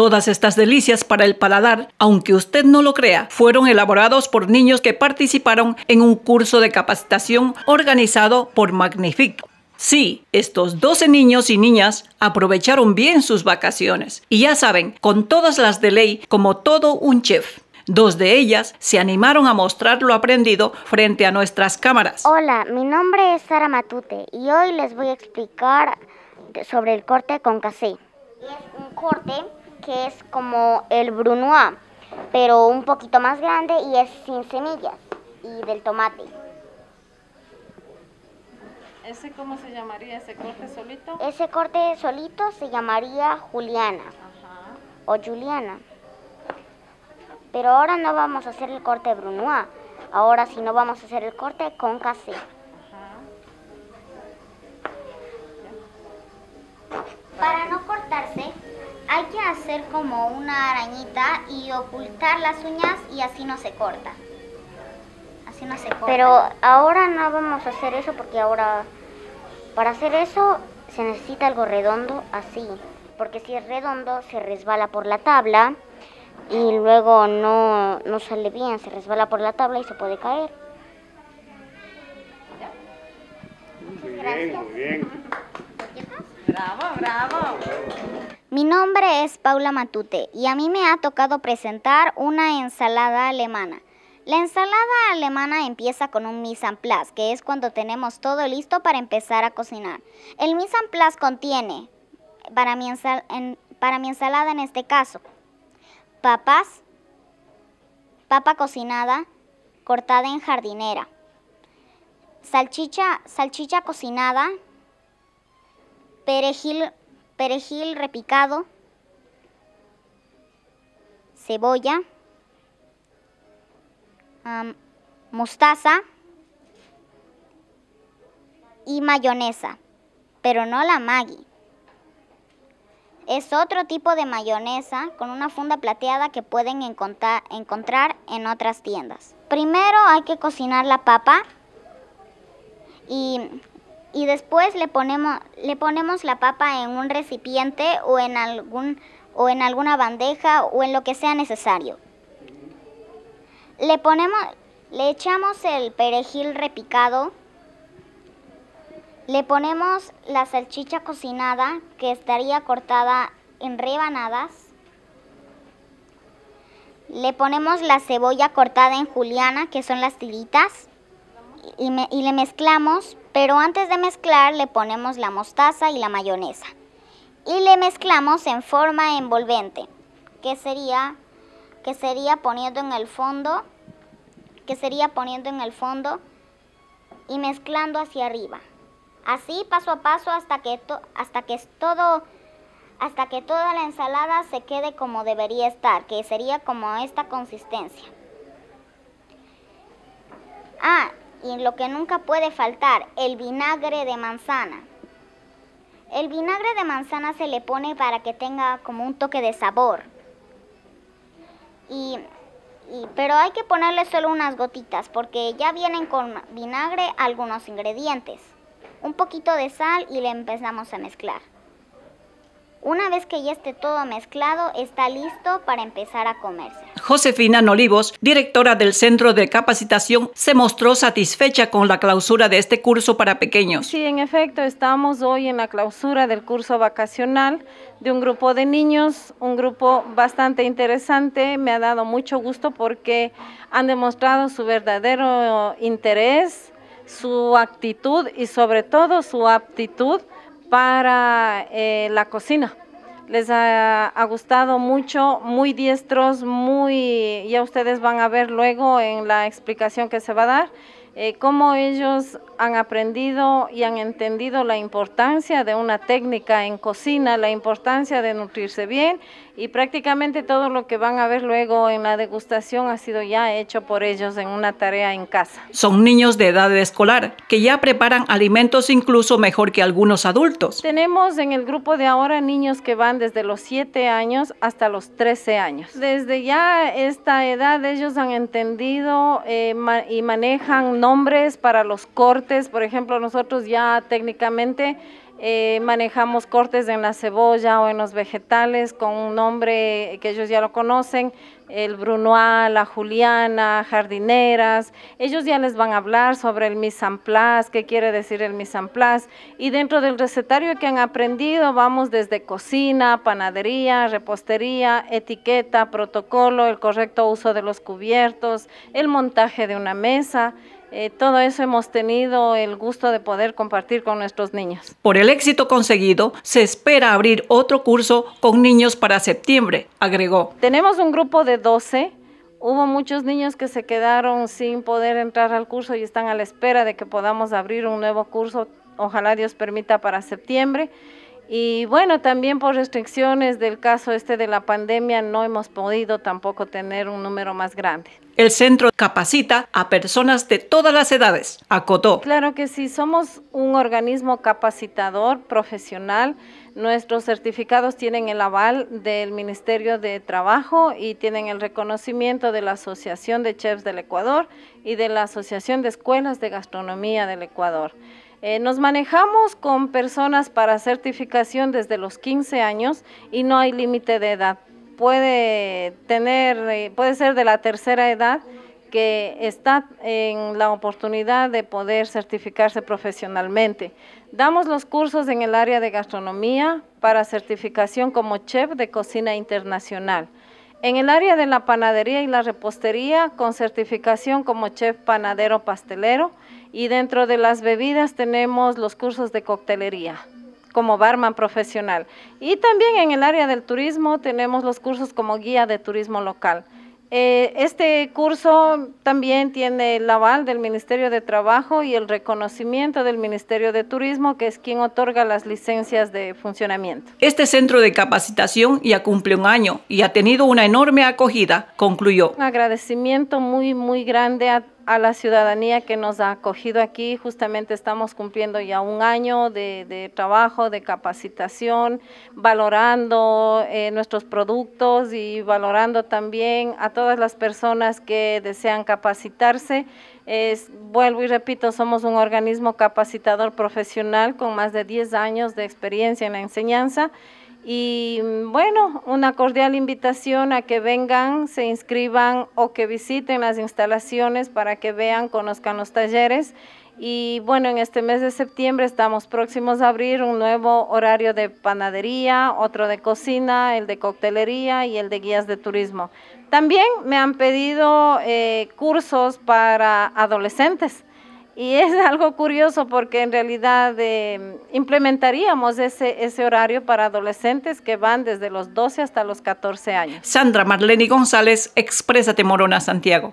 Todas estas delicias para el paladar, aunque usted no lo crea, fueron elaborados por niños que participaron en un curso de capacitación organizado por Magnific. Sí, estos 12 niños y niñas aprovecharon bien sus vacaciones y ya saben, con todas las de ley, como todo un chef. Dos de ellas se animaron a mostrar lo aprendido frente a nuestras cámaras. Hola, mi nombre es Sara Matute y hoy les voy a explicar sobre el corte con casé. Es un corte que es como el brunois, pero un poquito más grande y es sin semillas y del tomate. ¿Ese cómo se llamaría? ¿Ese corte solito? Ese corte solito se llamaría Juliana o Juliana. Pero ahora no vamos a hacer el corte brunois, ahora sí no vamos a hacer el corte con casé. Para no cortarse, hay que hacer como una arañita y ocultar las uñas y así no se corta. Así no se corta. Pero ahora no vamos a hacer eso porque ahora para hacer eso se necesita algo redondo así. Porque si es redondo se resbala por la tabla y luego no, no sale bien, se resbala por la tabla y se puede caer. Muy bien, muy bien. Bravo, bravo. Mi nombre es Paula Matute y a mí me ha tocado presentar una ensalada alemana. La ensalada alemana empieza con un mise en place, que es cuando tenemos todo listo para empezar a cocinar. El mise en place contiene, para mi, para mi ensalada en este caso, papas, papa cocinada cortada en jardinera, salchicha, salchicha cocinada, perejil perejil repicado, cebolla, mostaza y mayonesa, pero no la Maggi. Es otro tipo de mayonesa con una funda plateada que pueden encontrar en otras tiendas. Primero hay que cocinar la papa y y después le ponemos, le ponemos la papa en un recipiente o en, algún, o en alguna bandeja o en lo que sea necesario. Le, ponemos, le echamos el perejil repicado. Le ponemos la salchicha cocinada que estaría cortada en rebanadas. Le ponemos la cebolla cortada en juliana, que son las tiritas, y, y le mezclamos pero antes de mezclar le ponemos la mostaza y la mayonesa. Y le mezclamos en forma envolvente, que sería, que sería poniendo en el fondo, que sería poniendo en el fondo y mezclando hacia arriba. Así paso a paso hasta que, hasta que todo hasta que toda la ensalada se quede como debería estar, que sería como esta consistencia. Ah, y lo que nunca puede faltar, el vinagre de manzana. El vinagre de manzana se le pone para que tenga como un toque de sabor. y, pero hay que ponerle solo unas gotitas porque ya vienen con vinagre algunos ingredientes. Un poquito de sal y le empezamos a mezclar. Una vez que ya esté todo mezclado, está listo para empezar a comerse. Josefina Nolivos, directora del Centro de Capacitación, se mostró satisfecha con la clausura de este curso para pequeños. Sí, en efecto, estamos hoy en la clausura del curso vacacional de un grupo de niños, un grupo bastante interesante, me ha dado mucho gusto porque han demostrado su verdadero interés, su actitud y sobre todo su aptitud para eh, la cocina. Les ha, gustado mucho, muy diestros, muy, ya ustedes van a ver luego en la explicación que se va a dar, eh, cómo ellos han aprendido y han entendido la importancia de una técnica en cocina, la importancia de nutrirse bien y prácticamente todo lo que van a ver luego en la degustación ha sido ya hecho por ellos en una tarea en casa. Son niños de edad escolar que ya preparan alimentos incluso mejor que algunos adultos. Tenemos en el grupo de ahora niños que van desde los 7 años hasta los 13 años. Desde ya esta edad ellos han entendido eh, y manejan nombres para los cortes, por ejemplo, nosotros ya técnicamente eh, manejamos cortes en la cebolla o en los vegetales con un nombre que ellos ya lo conocen, el brunois, la juliana, jardineras, ellos ya les van a hablar sobre el mise en place, qué quiere decir el mise en place, y dentro del recetario que han aprendido vamos desde cocina, panadería, repostería, etiqueta, protocolo, el correcto uso de los cubiertos, el montaje de una mesa, eh, todo eso hemos tenido el gusto de poder compartir con nuestros niños. Por el éxito conseguido, se espera abrir otro curso con niños para septiembre, agregó. Tenemos un grupo de 12. Hubo muchos niños que se quedaron sin poder entrar al curso y están a la espera de que podamos abrir un nuevo curso, ojalá Dios permita, para septiembre. Y bueno, también por restricciones del caso este de la pandemia no hemos podido tampoco tener un número más grande. El centro capacita a personas de todas las edades, acotó. Claro que sí, somos un organismo capacitador profesional. Nuestros certificados tienen el aval del Ministerio de Trabajo y tienen el reconocimiento de la Asociación de Chefs del Ecuador y de la Asociación de Escuelas de Gastronomía del Ecuador. Eh, nos manejamos con personas para certificación desde los 15 años y no hay límite de edad puede tener, eh, puede ser de la tercera edad, que está en la oportunidad de poder certificarse profesionalmente. Damos los cursos en el área de gastronomía para certificación como chef de cocina internacional. En el área de la panadería y la repostería con certificación como chef panadero pastelero y dentro de las bebidas tenemos los cursos de coctelería como barman profesional. Y también en el área del turismo tenemos los cursos como guía de turismo local. Eh, este curso también tiene el aval del Ministerio de Trabajo y el reconocimiento del Ministerio de Turismo, que es quien otorga las licencias de funcionamiento. Este centro de capacitación ya cumple un año y ha tenido una enorme acogida, concluyó. Un agradecimiento muy, muy grande a a la ciudadanía que nos ha acogido aquí. Justamente estamos cumpliendo ya un año de, trabajo, de capacitación, valorando eh, nuestros productos y valorando también a todas las personas que desean capacitarse. vuelvo y repito, somos un organismo capacitador profesional con más de 10 años de experiencia en la enseñanza y mm, bueno, una cordial invitación a que vengan, se inscriban o que visiten las instalaciones para que vean, conozcan los talleres. Y bueno, en este mes de septiembre estamos próximos a abrir un nuevo horario de panadería, otro de cocina, el de coctelería y el de guías de turismo. También me han pedido eh, cursos para adolescentes. Y es algo curioso porque en realidad eh, implementaríamos ese, ese horario para adolescentes que van desde los 12 hasta los 14 años. Sandra Marlene González, Exprésate Morona, Santiago.